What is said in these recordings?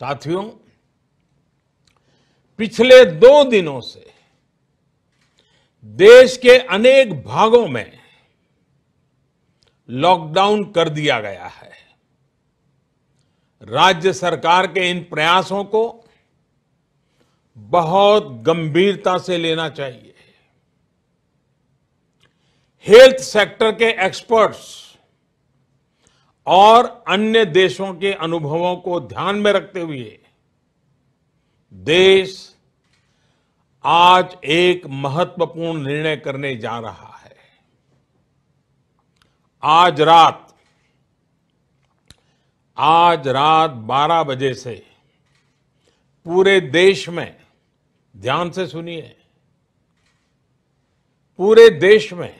साथियों पिछले दो दिनों से देश के अनेक भागों में लॉकडाउन कर दिया गया है राज्य सरकार के इन प्रयासों को बहुत गंभीरता से लेना चाहिए हेल्थ सेक्टर के एक्सपर्ट्स और अन्य देशों के अनुभवों को ध्यान में रखते हुए देश आज एक महत्वपूर्ण निर्णय करने जा रहा है आज रात आज रात 12 बजे से पूरे देश में ध्यान से सुनिए पूरे देश में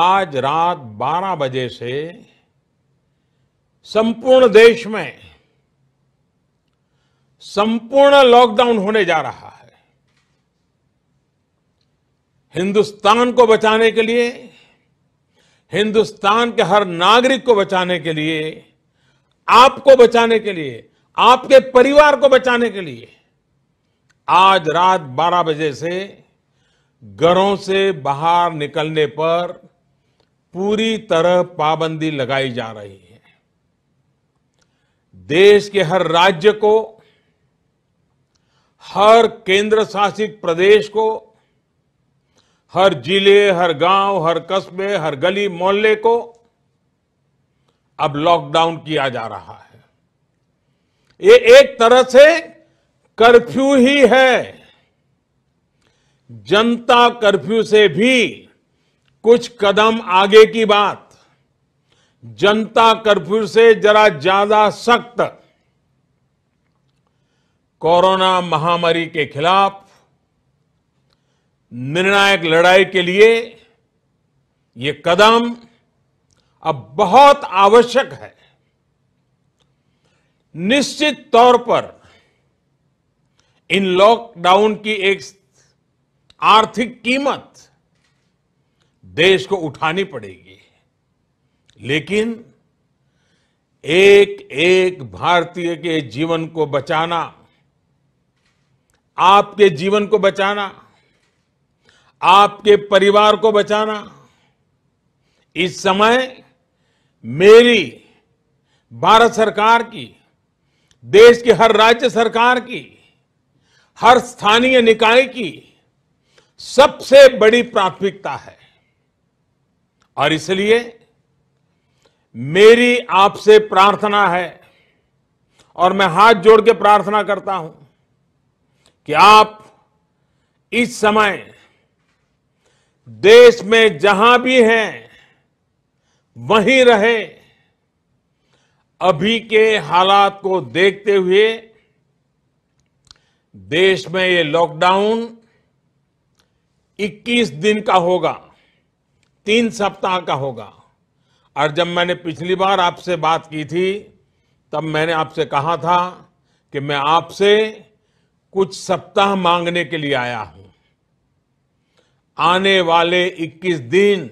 आज रात 12 बजे से संपूर्ण देश में संपूर्ण लॉकडाउन होने जा रहा है हिंदुस्तान को बचाने के लिए हिंदुस्तान के हर नागरिक को बचाने के लिए आपको बचाने के लिए आपके परिवार को बचाने के लिए आज रात 12 बजे से घरों से बाहर निकलने पर पूरी तरह पाबंदी लगाई जा रही है देश के हर राज्य को हर केंद्र शासित प्रदेश को हर जिले हर गांव हर कस्बे हर गली मोहल्ले को अब लॉकडाउन किया जा रहा है ये एक तरह से कर्फ्यू ही है जनता कर्फ्यू से भी कुछ कदम आगे की बात जनता कर्फ्यू से जरा ज्यादा सख्त कोरोना महामारी के खिलाफ निर्णायक लड़ाई के लिए ये कदम अब बहुत आवश्यक है निश्चित तौर पर इन लॉकडाउन की एक आर्थिक कीमत देश को उठानी पड़ेगी लेकिन एक एक भारतीय के जीवन को बचाना आपके जीवन को बचाना आपके परिवार को बचाना इस समय मेरी भारत सरकार की देश की हर राज्य सरकार की हर स्थानीय निकाय की सबसे बड़ी प्राथमिकता है और इसलिए मेरी आपसे प्रार्थना है और मैं हाथ जोड़ के प्रार्थना करता हूं कि आप इस समय देश में जहां भी हैं वहीं रहे अभी के हालात को देखते हुए देश में ये लॉकडाउन 21 दिन का होगा तीन सप्ताह का होगा और जब मैंने पिछली बार आपसे बात की थी तब मैंने आपसे कहा था कि मैं आपसे कुछ सप्ताह मांगने के लिए आया हूं आने वाले 21 दिन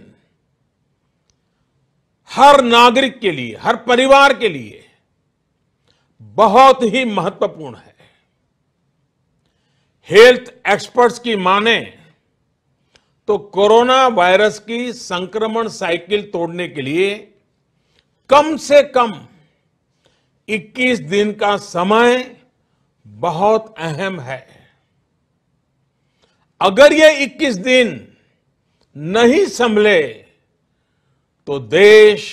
हर नागरिक के लिए हर परिवार के लिए बहुत ही महत्वपूर्ण है हेल्थ एक्सपर्ट्स की माने तो कोरोना वायरस की संक्रमण साइकिल तोड़ने के लिए कम से कम 21 दिन का समय बहुत अहम है अगर ये 21 दिन नहीं संभले तो देश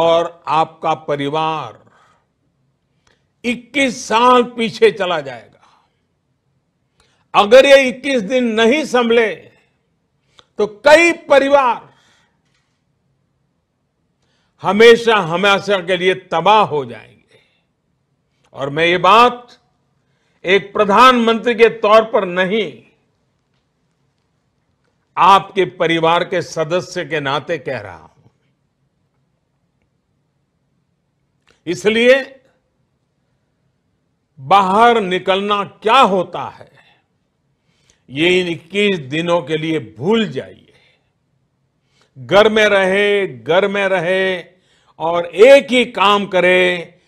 और आपका परिवार 21 साल पीछे चला जाएगा अगर ये 21 दिन नहीं संभले तो कई परिवार हमेशा हमेशा के लिए तबाह हो जाएंगे और मैं ये बात एक प्रधानमंत्री के तौर पर नहीं आपके परिवार के सदस्य के नाते कह रहा हूं इसलिए बाहर निकलना क्या होता है ये इन 21 दिनों के लिए भूल जाइए घर में रहे घर में रहे और एक ही काम करे